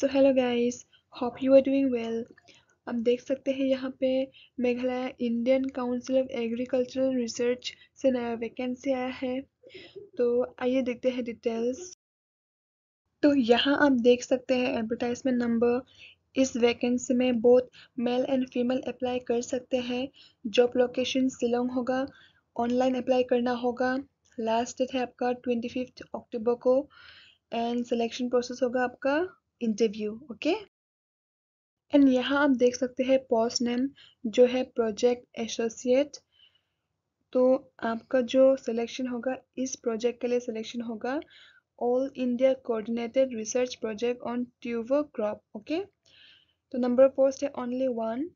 So hello guys hope you are doing well अब देख सकते हैं यहाँ पे Meghalaya Indian Council of Agricultural Research से नया वैकेंसी आया है तो आइए देखते हैं डिटेल्स तो यहाँ आप देख सकते हैं एडवर्टाइजमेंट नंबर इस वैकेंसी में both male and female apply कर सकते हैं जॉब लोकेशन सिलोंग होगा ऑनलाइन अप्लाई करना होगा लास्ट डेट है आपका ट्वेंटी फिफ्थ अक्टूबर को एंड सिलेक्शन प्रोसेस होगा आपका इंटरव्यू ओके एंड यहाँ आप देख सकते हैं पोस्ट नेम जो है प्रोजेक्ट एसोसिएट तो आपका जो सिलेक्शन होगा इस प्रोजेक्ट के लिए सिलेक्शन होगा all India coordinated research project on tuber crop okay तो नंबर ऑफ पोस्ट है ओनली वन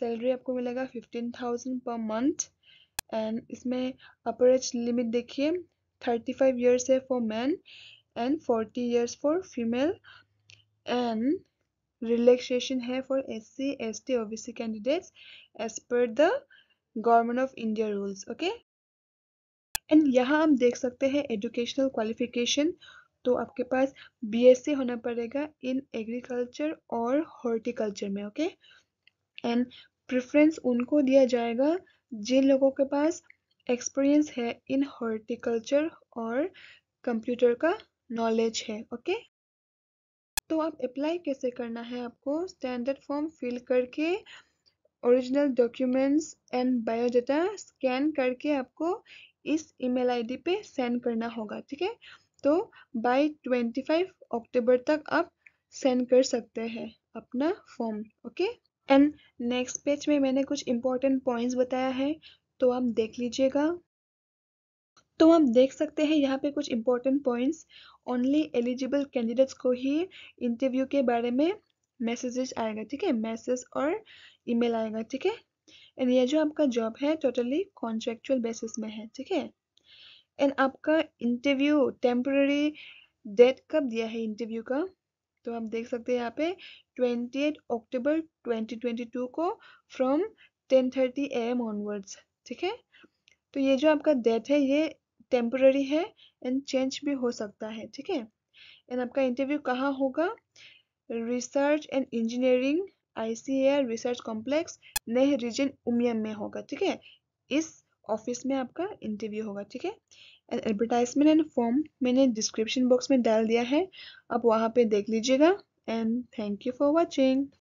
सैलरी आपको मिलेगा fifteen thousand per month and इसमें अपर एज लिमिट देखिए थर्टी फाइव ईयर्स है for man and forty years for female and relaxation है for S C S T O B C government as per the government of India rules okay sakte यहाँ educational देख सकते हैं educational qualification तो आपके पास BSc होना पड़ेगा in agriculture और हॉर्टिकल्चर में ओके एंड प्रेफरेंस उनको दिया जाएगा जिन लोगों के पास एक्सपीरियंस है इन हॉर्टिकल्चर और कंप्यूटर का नॉलेज है ओके okay? तो आप अप्लाई कैसे करना है आपको स्टैंडर्ड फॉर्म फिल करके original documents and biodata scan करके आपको इस ईमेल आईडी पे सेंड करना होगा ठीक है तो बाय 25 अक्टूबर तक आप सेंड कर सकते हैं अपना form okay and next page में मैंने कुछ इंपॉर्टेंट पॉइंट्स बताया है तो आप देख लीजिएगा तो हम देख सकते हैं यहाँ पे कुछ important points only eligible candidates को ही इंटरव्यू के बारे में मैसेजेस आएगा ठीक है मैसेज और ईमेल आएगा ठीक है एंड ये जो आपका जॉब है टोटली कॉन्ट्रेक्चुअल बेसिस में है ठीक है एंड आपका इंटरव्यू टेम्पररी डेट कब दिया है इंटरव्यू का तो आप देख सकते हैं यहाँ पे twenty eight October twenty twenty two को from ten thirty A M onwards ठीक है तो ये जो आपका डेट है ये टेम्पररी है एंड चेंज भी हो सकता है ठीक है एंड आपका इंटरव्यू कहाँ होगा research and engineering ICAR research complex NEH region Umiam में होगा ठीक है इस ऑफिस में आपका इंटरव्यू होगा ठीक है एंड एडवर्टाइजमेंट एंड फॉर्म मैंने डिस्क्रिप्शन बॉक्स में डाल दिया है आप वहाँ पे देख लीजिएगा and thank you for watching